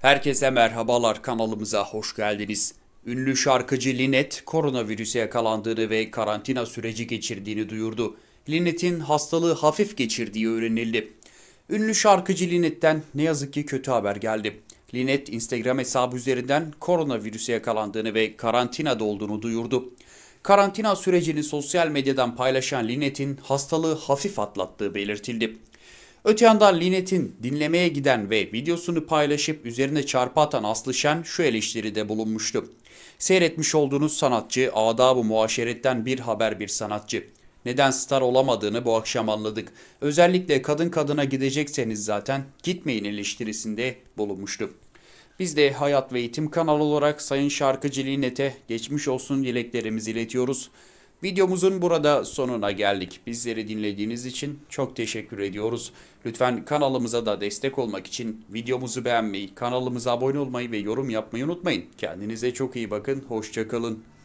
Herkese merhabalar kanalımıza hoş geldiniz. Ünlü şarkıcı Linet koronavirüse yakalandığını ve karantina süreci geçirdiğini duyurdu. Linet'in hastalığı hafif geçirdiği öğrenildi. Ünlü şarkıcı Linet'ten ne yazık ki kötü haber geldi. Linet Instagram hesabı üzerinden koronavirüse yakalandığını ve karantinada olduğunu duyurdu. Karantina sürecini sosyal medyadan paylaşan Linet'in hastalığı hafif atlattığı belirtildi. Öte yandan Linet'in dinlemeye giden ve videosunu paylaşıp üzerine çarpı atan Aslı Şen şu eleştiride bulunmuştu. Seyretmiş olduğunuz sanatçı adab-ı muaşeretten bir haber bir sanatçı. Neden star olamadığını bu akşam anladık. Özellikle kadın kadına gidecekseniz zaten gitmeyin eleştirisinde bulunmuştu. Biz de Hayat ve Eğitim kanalı olarak Sayın Şarkıcı Linet'e geçmiş olsun dileklerimizi iletiyoruz. Videomuzun burada sonuna geldik. Bizleri dinlediğiniz için çok teşekkür ediyoruz. Lütfen kanalımıza da destek olmak için videomuzu beğenmeyi, kanalımıza abone olmayı ve yorum yapmayı unutmayın. Kendinize çok iyi bakın, hoşçakalın.